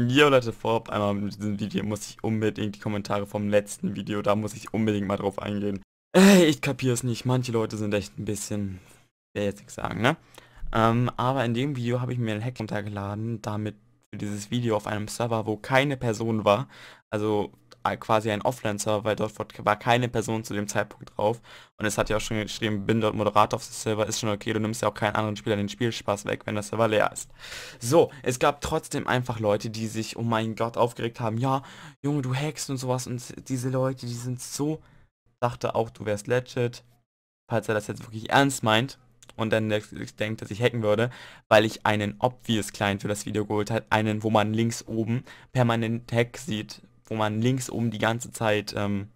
Jo Leute, vorab einmal mit diesem Video muss ich unbedingt die Kommentare vom letzten Video, da muss ich unbedingt mal drauf eingehen. Ey, äh, ich kapiere es nicht, manche Leute sind echt ein bisschen, will jetzt nichts sagen, ne? Ähm, aber in dem Video habe ich mir einen Hack runtergeladen, damit für dieses Video auf einem Server, wo keine Person war, also quasi ein Offline-Server, weil dort war keine Person zu dem Zeitpunkt drauf. Und es hat ja auch schon geschrieben, bin dort Moderator auf dem Server, ist schon okay, du nimmst ja auch keinen anderen Spieler den Spielspaß weg, wenn der Server leer ist. So, es gab trotzdem einfach Leute, die sich, oh mein Gott, aufgeregt haben, ja, Junge, du hackst und sowas und diese Leute, die sind so, dachte auch, du wärst legit, falls er das jetzt wirklich ernst meint und dann denkt, dass ich hacken würde, weil ich einen Obvious Client für das Video geholt hat, einen, wo man links oben permanent Hack sieht, wo man links oben die ganze Zeit ähm,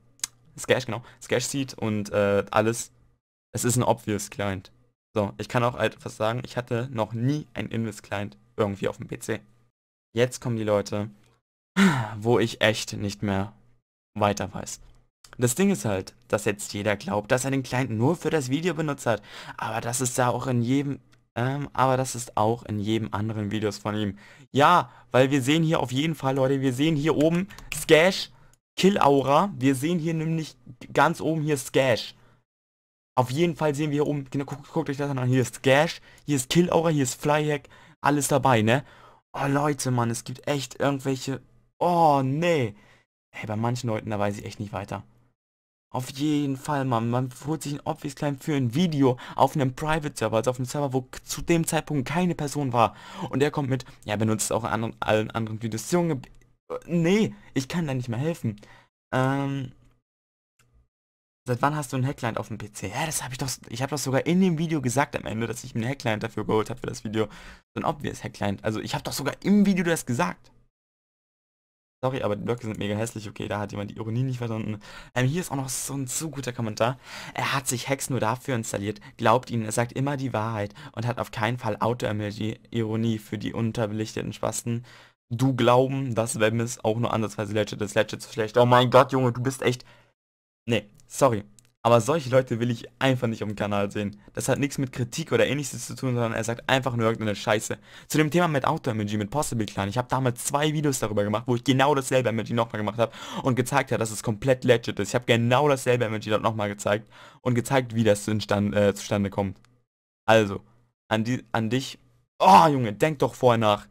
Sketch, genau, Sketch sieht und äh, alles. Es ist ein obvious Client. So, ich kann auch etwas halt sagen, ich hatte noch nie ein Invis-Client irgendwie auf dem PC. Jetzt kommen die Leute, wo ich echt nicht mehr weiter weiß. Das Ding ist halt, dass jetzt jeder glaubt, dass er den Client nur für das Video benutzt hat. Aber das ist ja auch in jedem ähm, aber das ist auch in jedem anderen Videos von ihm. Ja, weil wir sehen hier auf jeden Fall, Leute, wir sehen hier oben Skash, Kill Aura. Wir sehen hier nämlich ganz oben hier Skash. Auf jeden Fall sehen wir hier oben, genau, guckt, guckt euch das an, hier ist Scash, hier ist Kill Aura, hier ist Flyhack, alles dabei, ne? Oh Leute, Mann, es gibt echt irgendwelche... Oh, nee. Hey, bei manchen Leuten, da weiß ich echt nicht weiter. Auf jeden Fall, Mann. Man holt sich ein Obvious Client für ein Video auf einem Private Server, also auf einem Server, wo zu dem Zeitpunkt keine Person war. Und er kommt mit, ja, benutzt auch anderen, allen anderen Videos. Junge, äh, nee, ich kann da nicht mehr helfen. Ähm, seit wann hast du ein Hackline auf dem PC? Ja, das habe ich doch, ich habe das sogar in dem Video gesagt am Ende, dass ich mir ein Hackline dafür geholt habe für das Video. So ein Obvious Hackline. Also ich habe doch sogar im Video das gesagt. Sorry, aber die Blöcke sind mega hässlich. Okay, da hat jemand die Ironie nicht verstanden. Ähm, hier ist auch noch so ein zu guter Kommentar. Er hat sich Hex nur dafür installiert, glaubt ihnen, er sagt immer die Wahrheit und hat auf keinen Fall Auto-Ironie für die unterbelichteten Spasten. Du glauben, dass Wem auch nur ansatzweise legit ist. Legit ist schlecht. Oh mein Gott, Junge, du bist echt... Nee, sorry. Aber solche Leute will ich einfach nicht auf dem Kanal sehen. Das hat nichts mit Kritik oder ähnliches zu tun, sondern er sagt einfach nur irgendeine Scheiße. Zu dem Thema mit Auto-Emoji, mit Possible Clan. Ich habe damals zwei Videos darüber gemacht, wo ich genau dasselbe Emoji nochmal gemacht habe und gezeigt habe, dass es komplett legit ist. Ich habe genau dasselbe Emoji dort nochmal gezeigt und gezeigt, wie das Stand, äh, zustande kommt. Also, an, die, an dich. Oh, Junge, denk doch vorher nach.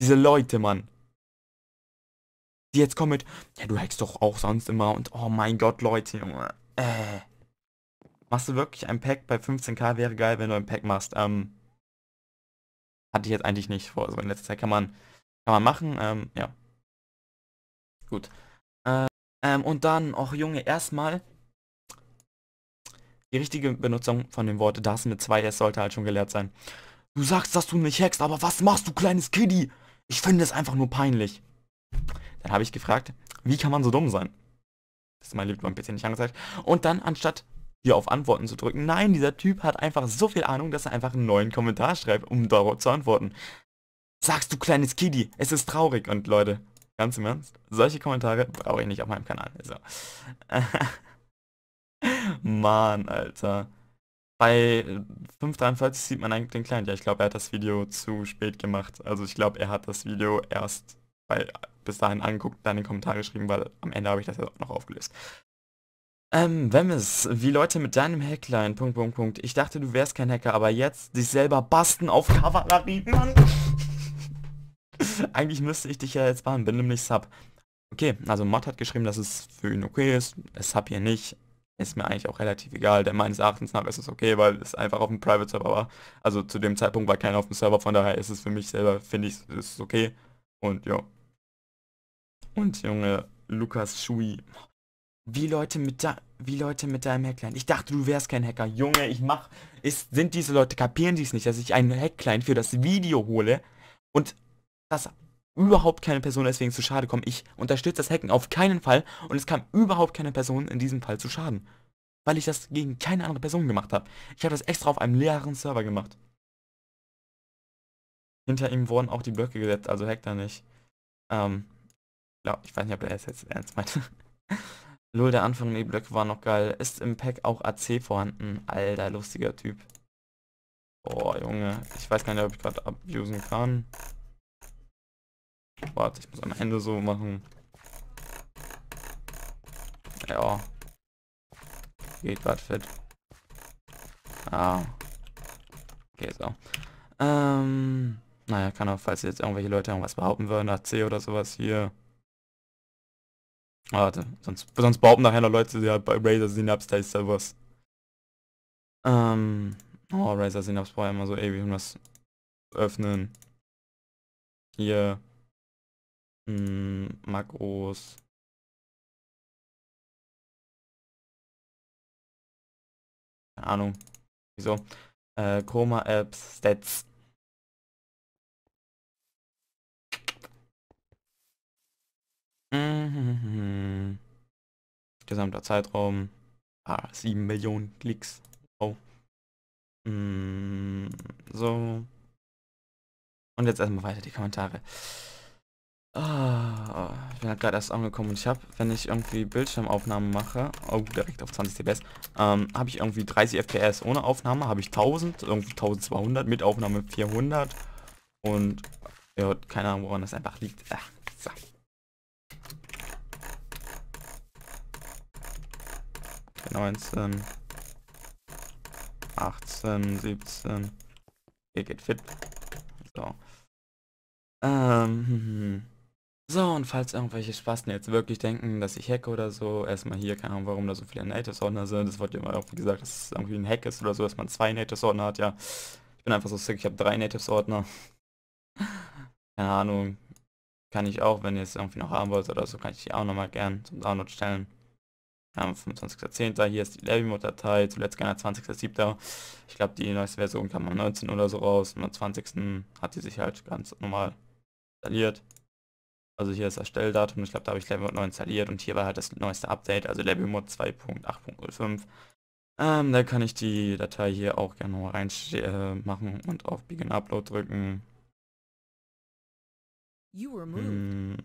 Diese Leute, Mann die jetzt kommen mit, ja, du hackst doch auch sonst immer und oh mein Gott, Leute, Junge. Äh. Machst du wirklich ein Pack bei 15k? Wäre geil, wenn du ein Pack machst. Ähm, hatte ich jetzt eigentlich nicht vor. So also in letzter Zeit kann man, kann man machen. Ähm, ja. Gut. Äh, ähm, und dann, auch Junge, erstmal die richtige Benutzung von dem Wort das mit 2S sollte halt schon gelehrt sein. Du sagst, dass du mich hackst, aber was machst du, kleines Kiddy? Ich finde es einfach nur peinlich. Dann habe ich gefragt, wie kann man so dumm sein? dass mein Liebling PC nicht angezeigt. Und dann, anstatt hier auf Antworten zu drücken, nein, dieser Typ hat einfach so viel Ahnung, dass er einfach einen neuen Kommentar schreibt, um darauf zu antworten. Sagst du kleines Kidi, es ist traurig. Und Leute, ganz im Ernst, solche Kommentare brauche ich nicht auf meinem Kanal. Also. Mann, Alter. Bei 5.43 sieht man eigentlich den Client. Ja, ich glaube, er hat das Video zu spät gemacht. Also ich glaube, er hat das Video erst weil bis dahin angeguckt, dann in den Kommentar geschrieben, weil am Ende habe ich das ja noch aufgelöst. Ähm, Wemmes, wie Leute mit deinem Hackline, Punkt, Punkt, Punkt. Ich dachte, du wärst kein Hacker, aber jetzt dich selber basten auf Kavallerie, Mann. Eigentlich müsste ich dich ja jetzt bannen, bin nämlich Sub. Okay, also Mod hat geschrieben, dass es für ihn okay ist, es Sub hier nicht. Ist mir eigentlich auch relativ egal, denn meines Erachtens nach ist es okay, weil es einfach auf dem Private Server war. Also zu dem Zeitpunkt war keiner auf dem Server, von daher ist es für mich selber, finde ich, ist es okay. Und ja, und Junge, Lukas Schui. Wie Leute mit da wie Leute mit deinem Hackline. Ich dachte, du wärst kein Hacker. Junge, ich mach. Ist, sind diese Leute, kapieren die es nicht, dass ich einen Hackline für das Video hole und dass überhaupt keine Person deswegen zu Schade kommt. Ich unterstütze das Hacken auf keinen Fall und es kam überhaupt keine Person in diesem Fall zu Schaden. Weil ich das gegen keine andere Person gemacht habe. Ich habe das extra auf einem leeren Server gemacht. Hinter ihm wurden auch die Blöcke gesetzt, also hackt er nicht. Ähm, glaub, ich weiß nicht, ob er es jetzt ernst meinte. Lol, der Anfang der Blöcke war noch geil. Ist im Pack auch AC vorhanden. Alter, lustiger Typ. Boah, Junge. Ich weiß gar nicht, ob ich gerade abusen kann. Warte, ich muss am Ende so machen. Ja. Geht was fit. Ah. Okay, so. Ähm, naja, kann auch, falls jetzt irgendwelche Leute irgendwas behaupten würden, AC oder sowas hier. Ah, warte, sonst, sonst behaupten nachher noch Leute, ja, bei Razer Synapse, da ist da was. Ähm, oh, Razer Synapse braucht ja immer so ewig, um das öffnen. Hier. Hm, Makros. Keine Ahnung. Wieso? Äh, Chroma Apps, Stats. Mhm. Gesamter Zeitraum. Ah, 7 Millionen Klicks. Oh. Mm, so. Und jetzt erstmal weiter die Kommentare. Ah, oh, ich bin halt gerade erst angekommen und ich habe, wenn ich irgendwie Bildschirmaufnahmen mache, oh, direkt auf 20 dBs, ähm, habe ich irgendwie 30 FPS ohne Aufnahme, habe ich 1000, irgendwie 1200, mit Aufnahme 400 und ja, keine Ahnung, woran das einfach liegt. Ah, Ach, so. 19, 18, 17. Ihr geht fit. So. Ähm. Hm, hm, hm. So, und falls irgendwelche Spasten jetzt wirklich denken, dass ich hacke oder so, erstmal hier, keine Ahnung, warum da so viele Native-Ordner sind. Es wird ja immer auch gesagt, dass es irgendwie ein Hack ist oder so, dass man zwei Native-Ordner hat, ja. Ich bin einfach so sick, ich habe drei Native-Ordner. keine Ahnung. Kann ich auch, wenn ihr es irgendwie noch haben wollt oder so, kann ich die auch nochmal gern zum Download stellen. Am 25.10. Hier ist die levi datei zuletzt gerne 20.07. Ich glaube, die neueste Version kam am 19. oder so raus. Und am 20. hat die sich halt ganz normal installiert. Also hier ist das Stelldatum. Ich glaube, da habe ich LabVIEW 9 installiert und hier war halt das neueste Update, also LabVIEW 2.8.05. Ähm, da kann ich die Datei hier auch gerne mal rein äh, machen und auf Begin Upload drücken. Hm.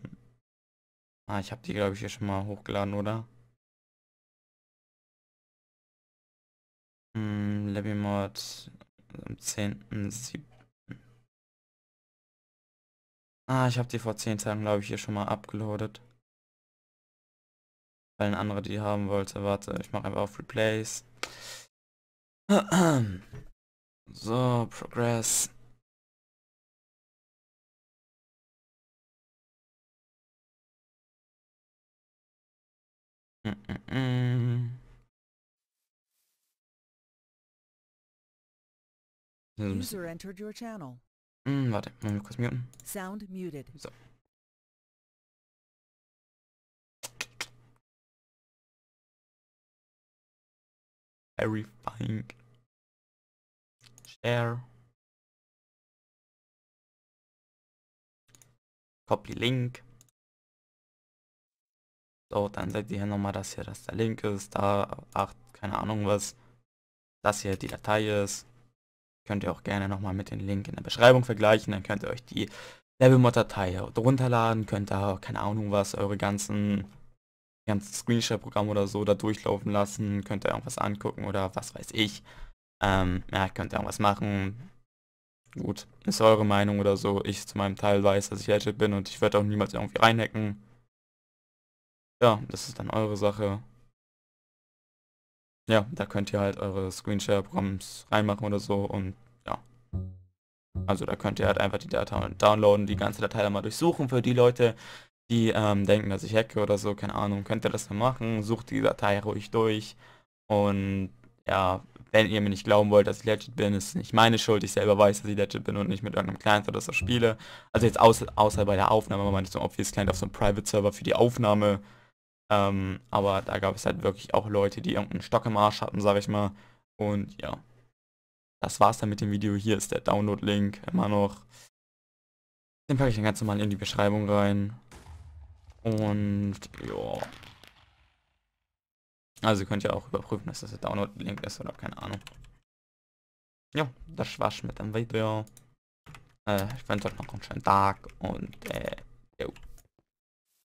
Ah, ich habe die, glaube ich, hier schon mal hochgeladen, oder? Hm, Labimod am 10.7. Ah, ich habe die vor 10 Tagen, glaube ich, hier schon mal abgeloadet. Weil ein anderer die haben wollte. Warte, ich mache einfach auf Replace. So, Progress. Mm -mm -mm. Hm. User entered your channel. Hm, warte, mal kurz muten. Sound muted. So. Terrifying. Share. Copy Link. So, dann seht ihr hier nochmal, dass hier das der Link ist. Da, ach, keine Ahnung was. Das hier die Datei ist. Könnt ihr auch gerne nochmal mit dem Link in der Beschreibung vergleichen. Dann könnt ihr euch die Levelmod-Datei runterladen, könnt da, keine Ahnung was, eure ganzen ganzen Screenshot-Programm oder so da durchlaufen lassen, könnt ihr irgendwas angucken oder was weiß ich. Ähm, ja, könnt ihr irgendwas machen. Gut, ist eure Meinung oder so. Ich zu meinem Teil weiß, dass ich Ratchet bin und ich werde auch niemals irgendwie reinhacken. Ja, das ist dann eure Sache ja, da könnt ihr halt eure Screenshare-Prompts reinmachen oder so und ja. Also da könnt ihr halt einfach die Datei downloaden, die ganze Datei dann mal durchsuchen für die Leute, die ähm, denken, dass ich hacke oder so, keine Ahnung, könnt ihr das dann machen, sucht die Datei ruhig durch und ja, wenn ihr mir nicht glauben wollt, dass ich legit bin, ist nicht meine Schuld, ich selber weiß, dass ich legit bin und nicht mit irgendeinem Client oder so spiele. Also jetzt außer, außer bei der Aufnahme, man meinte so ein Obvious Client auf so einem Private Server für die Aufnahme, ähm, aber da gab es halt wirklich auch Leute, die irgendeinen Stock im Arsch hatten, sag ich mal. Und ja, das war's dann mit dem Video. Hier ist der Download-Link immer noch. Den packe ich dann ganz normal in die Beschreibung rein. Und ja. Also könnt ihr auch überprüfen, dass das der Download-Link ist oder keine Ahnung. Ja, das war's mit dem Video. Äh, ich wünsche euch noch einen schönen Tag und äh,